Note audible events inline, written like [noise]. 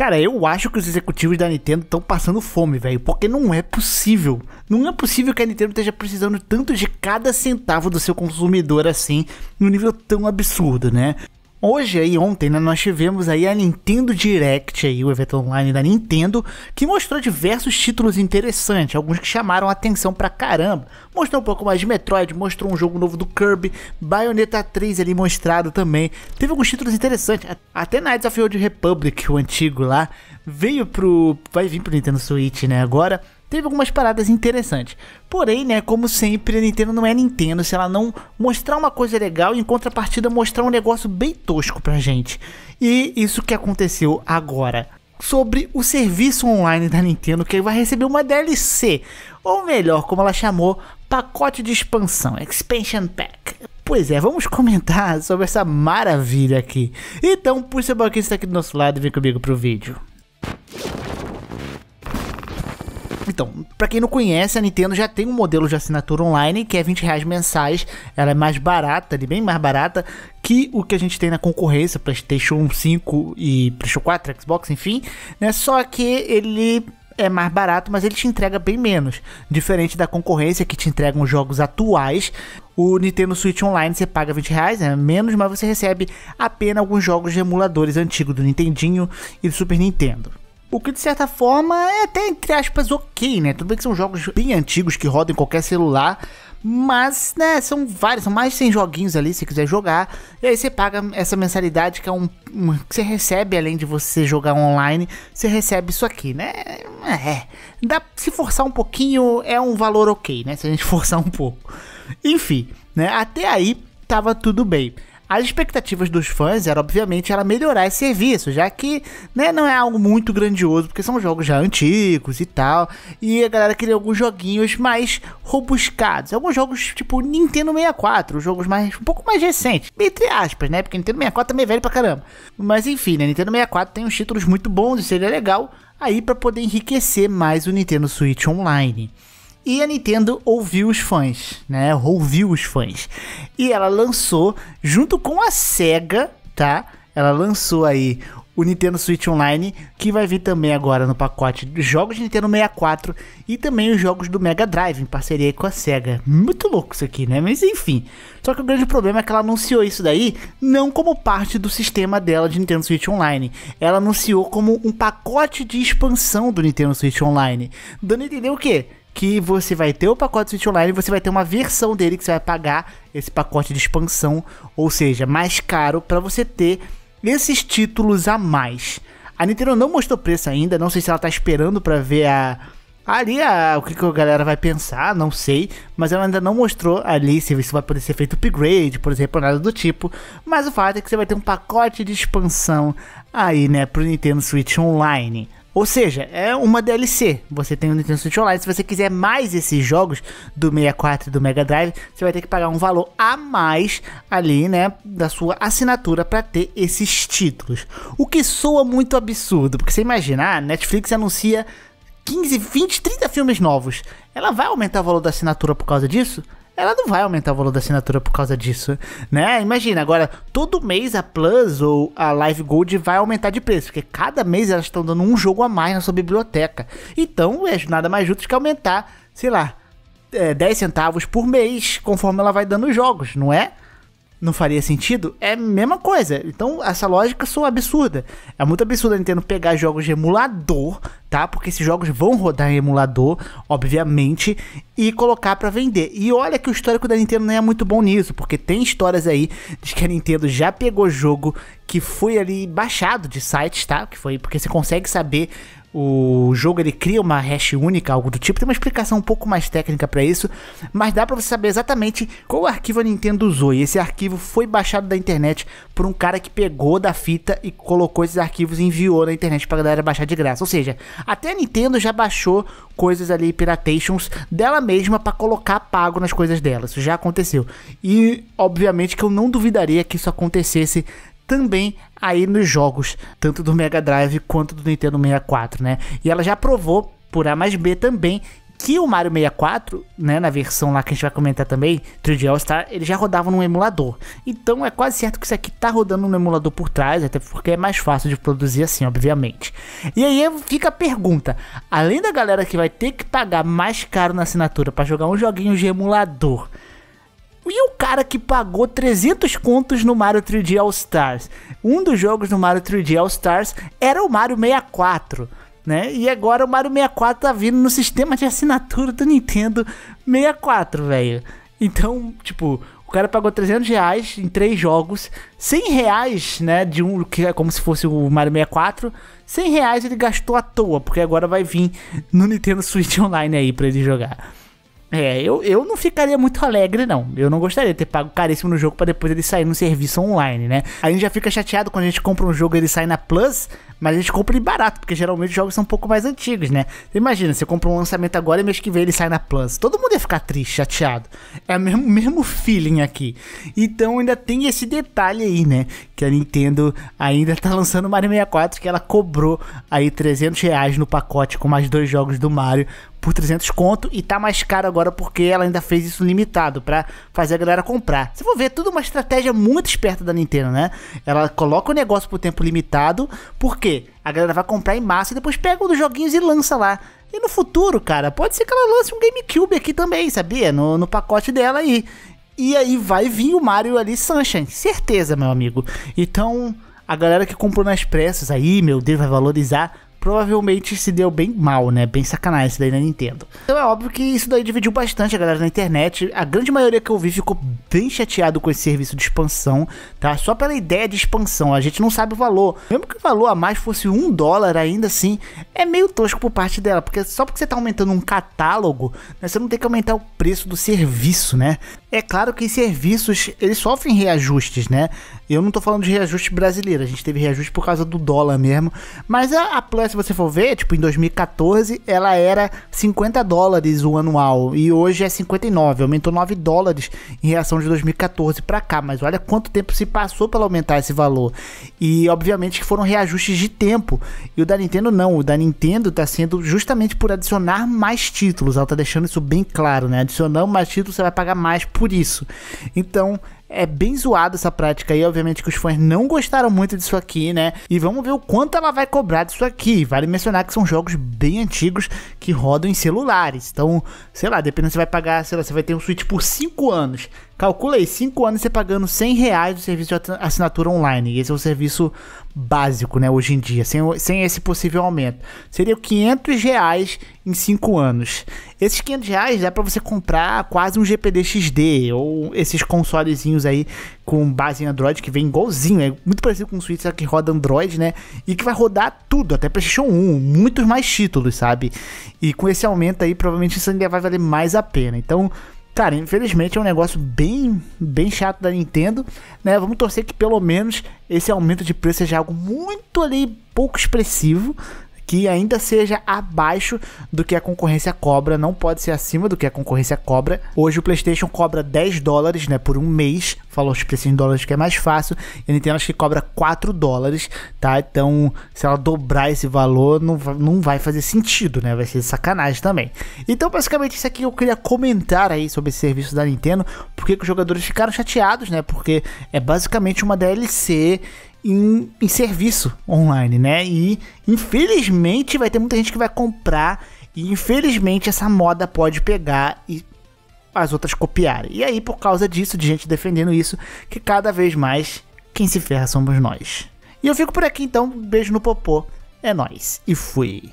Cara, eu acho que os executivos da Nintendo estão passando fome, velho, porque não é possível. Não é possível que a Nintendo esteja precisando tanto de cada centavo do seu consumidor assim, no nível tão absurdo, né? Hoje aí, ontem, né, nós tivemos aí a Nintendo Direct, aí, o evento online da Nintendo, que mostrou diversos títulos interessantes, alguns que chamaram a atenção pra caramba. Mostrou um pouco mais de Metroid, mostrou um jogo novo do Kirby, Bayonetta 3 ali mostrado também. Teve alguns títulos interessantes, até Knights of the Old Republic, o antigo lá, veio pro... vai vir pro Nintendo Switch, né, agora teve algumas paradas interessantes. Porém, né, como sempre, a Nintendo não é Nintendo se ela não mostrar uma coisa legal e em contrapartida mostrar um negócio bem tosco pra gente. E isso que aconteceu agora. Sobre o serviço online da Nintendo que vai receber uma DLC, ou melhor, como ela chamou, pacote de expansão, Expansion Pack. Pois é, vamos comentar [laughs] sobre essa maravilha aqui. Então, puxa a boquinha que está aqui do nosso lado e vem comigo pro vídeo. Então, para quem não conhece, a Nintendo já tem um modelo de assinatura online que é 20 reais mensais. Ela é mais barata, bem mais barata que o que a gente tem na concorrência, PlayStation 5 e PlayStation 4, Xbox, enfim. Né? Só que ele é mais barato, mas ele te entrega bem menos. Diferente da concorrência que te entregam jogos atuais, o Nintendo Switch Online você paga 20 reais, né? menos, mas você recebe apenas alguns jogos de emuladores antigos do Nintendinho e do Super Nintendo. O que de certa forma é até entre aspas ok, né? Tudo bem que são jogos bem antigos que rodam em qualquer celular, mas, né, são vários, são mais de 100 joguinhos ali se quiser jogar. E aí você paga essa mensalidade que é um, um que você recebe além de você jogar online, você recebe isso aqui, né? É, dá se forçar um pouquinho é um valor ok, né? Se a gente [laughs] forçar um pouco. Enfim, né? Até aí tava tudo bem. As expectativas dos fãs era obviamente ela melhorar esse serviço, já que né, não é algo muito grandioso, porque são jogos já antigos e tal, e a galera queria alguns joguinhos mais robuscados, alguns jogos tipo Nintendo 64, jogos mais um pouco mais recentes, entre aspas, né? Porque Nintendo 64 também é velho pra caramba. Mas enfim, né, Nintendo 64 tem uns títulos muito bons e seria legal aí para poder enriquecer mais o Nintendo Switch Online. E a Nintendo ouviu os fãs, né? Ouviu os fãs. E ela lançou, junto com a SEGA, tá? Ela lançou aí o Nintendo Switch Online, que vai vir também agora no pacote dos jogos de Nintendo 64 e também os jogos do Mega Drive, em parceria com a SEGA. Muito louco isso aqui, né? Mas enfim. Só que o grande problema é que ela anunciou isso daí não como parte do sistema dela de Nintendo Switch Online. Ela anunciou como um pacote de expansão do Nintendo Switch Online, dando a entender o quê? que você vai ter o pacote Switch Online, você vai ter uma versão dele que você vai pagar esse pacote de expansão, ou seja, mais caro para você ter esses títulos a mais. A Nintendo não mostrou preço ainda, não sei se ela tá esperando para ver a ali a, o que, que a galera vai pensar, não sei, mas ela ainda não mostrou ali se isso vai poder ser feito upgrade, por exemplo, nada do tipo. Mas o fato é que você vai ter um pacote de expansão aí, né, pro Nintendo Switch Online. Ou seja, é uma DLC. Você tem o Nintendo Switch Online. Se você quiser mais esses jogos do 64 e do Mega Drive, você vai ter que pagar um valor a mais ali, né, da sua assinatura para ter esses títulos. O que soa muito absurdo, porque você imagina, a ah, Netflix anuncia 15, 20, 30 filmes novos. Ela vai aumentar o valor da assinatura por causa disso? ela não vai aumentar o valor da assinatura por causa disso, né? Imagina, agora, todo mês a Plus ou a Live Gold vai aumentar de preço, porque cada mês elas estão dando um jogo a mais na sua biblioteca. Então, é nada mais justo que aumentar, sei lá, é, 10 centavos por mês, conforme ela vai dando os jogos, não é? não faria sentido, é a mesma coisa. Então, essa lógica sou absurda. É muito absurdo a Nintendo pegar jogos de emulador, tá? Porque esses jogos vão rodar em emulador, obviamente, e colocar para vender. E olha que o histórico da Nintendo não é muito bom nisso, porque tem histórias aí de que a Nintendo já pegou jogo que foi ali baixado de sites, tá? Que foi porque você consegue saber o jogo ele cria uma hash única, algo do tipo. Tem uma explicação um pouco mais técnica para isso, mas dá para você saber exatamente qual arquivo a Nintendo usou. E esse arquivo foi baixado da internet por um cara que pegou da fita e colocou esses arquivos e enviou na internet para galera baixar de graça. Ou seja, até a Nintendo já baixou coisas ali piratations dela mesma para colocar pago nas coisas dela. Isso já aconteceu. E obviamente que eu não duvidaria que isso acontecesse também aí nos jogos, tanto do Mega Drive quanto do Nintendo 64, né? E ela já provou por A mais B também que o Mario 64, né, na versão lá que a gente vai comentar também, 3D All Star, ele já rodava num emulador. Então é quase certo que isso aqui tá rodando num emulador por trás, até porque é mais fácil de produzir assim, obviamente. E aí fica a pergunta: além da galera que vai ter que pagar mais caro na assinatura para jogar um joguinho de emulador, e o cara que pagou 300 contos no Mario 3D All Stars? Um dos jogos do Mario 3D All Stars era o Mario 64. Né? E agora o Mario 64 tá vindo no sistema de assinatura do Nintendo 64, velho. Então, tipo, o cara pagou 300 reais em três jogos, 100 reais, né, de um que é como se fosse o Mario 64, 100 reais ele gastou à toa, porque agora vai vir no Nintendo Switch Online aí pra ele jogar. É, eu, eu não ficaria muito alegre, não. Eu não gostaria de ter pago caríssimo no jogo para depois ele sair no serviço online, né? A gente já fica chateado quando a gente compra um jogo e ele sai na Plus, mas a gente compra ele barato, porque geralmente os jogos são um pouco mais antigos, né? Você imagina, você compra um lançamento agora e mês que vem ele sai na Plus. Todo mundo ia ficar triste, chateado. É o mesmo, mesmo feeling aqui. Então ainda tem esse detalhe aí, né? que a Nintendo ainda tá lançando o Mario 64, que ela cobrou aí 300 reais no pacote com mais dois jogos do Mario por 300 conto e tá mais caro agora porque ela ainda fez isso limitado para fazer a galera comprar. Você for ver, é tudo uma estratégia muito esperta da Nintendo, né? Ela coloca o negócio por tempo limitado, porque a galera vai comprar em massa e depois pega um dos joguinhos e lança lá. E no futuro, cara, pode ser que ela lance um GameCube aqui também, sabia? No, no pacote dela aí. E aí vai vir o Mario ali Sunshine, certeza, meu amigo. Então, a galera que comprou nas pressas aí, meu Deus, vai valorizar provavelmente se deu bem mal, né? Bem sacanagem isso daí na né, Nintendo. Então é óbvio que isso daí dividiu bastante a galera na internet. A grande maioria que eu vi ficou bem chateado com esse serviço de expansão, tá? Só pela ideia de expansão, a gente não sabe o valor. Mesmo que o valor a mais fosse um dólar, ainda assim, é meio tosco por parte dela, porque só porque você tá aumentando um catálogo, né, você não tem que aumentar o preço do serviço, né? É claro que serviços, eles sofrem reajustes, né? Eu não tô falando de reajuste brasileiro, a gente teve reajuste por causa do dólar mesmo. Mas a, a Plus, se você for ver, tipo, em 2014, ela era 50 dólares o anual e hoje é 59, aumentou 9 dólares em reação de 2014 para cá. Mas olha quanto tempo se passou para aumentar esse valor. E obviamente que foram reajustes de tempo. E o da Nintendo não, o da Nintendo tá sendo justamente por adicionar mais títulos. Ela tá deixando isso bem claro, né? Adicionando mais títulos, você vai pagar mais por isso. Então, é bem zoada essa prática aí. Obviamente que os fãs não gostaram muito disso aqui, né? E vamos ver o quanto ela vai cobrar disso aqui. Vale mencionar que são jogos bem antigos que rodam em celulares. Então, sei lá, dependendo se vai pagar, sei lá, você vai ter um Switch por 5 anos. Calcula aí, 5 anos você pagando 100 reais do serviço de assinatura online. esse é o serviço básico, né, hoje em dia, sem, sem esse possível aumento. Seria 500 reais em 5 anos. Esses 500 reais dá para você comprar quase um GPD XD ou esses consolezinhos aí com base em Android que vem igualzinho, é muito parecido com o Switch que roda Android, né? E que vai rodar tudo, até PlayStation 1, muitos mais títulos, sabe? E com esse aumento aí, provavelmente isso ainda vai valer mais a pena. Então, Cara, infelizmente é um negócio bem, bem chato da Nintendo, né? Vamos torcer que pelo menos esse aumento de preço seja algo muito ali pouco expressivo, que ainda seja abaixo do que a concorrência cobra, não pode ser acima do que a concorrência cobra. Hoje o PlayStation cobra 10 dólares, né, por um mês, falou os preços em dólares que é mais fácil, e a Nintendo acho que cobra 4 dólares, tá? Então, se ela dobrar esse valor, não, não vai fazer sentido, né? Vai ser sacanagem também. Então, basicamente, isso aqui eu queria comentar aí sobre esse serviço da Nintendo, porque os jogadores ficaram chateados, né? Porque é basicamente uma DLC em, em serviço online, né? E infelizmente vai ter muita gente que vai comprar e infelizmente essa moda pode pegar e as outras copiarem. E aí por causa disso, de gente defendendo isso, que cada vez mais quem se ferra somos nós. E eu fico por aqui então, beijo no popô. É nós e fui.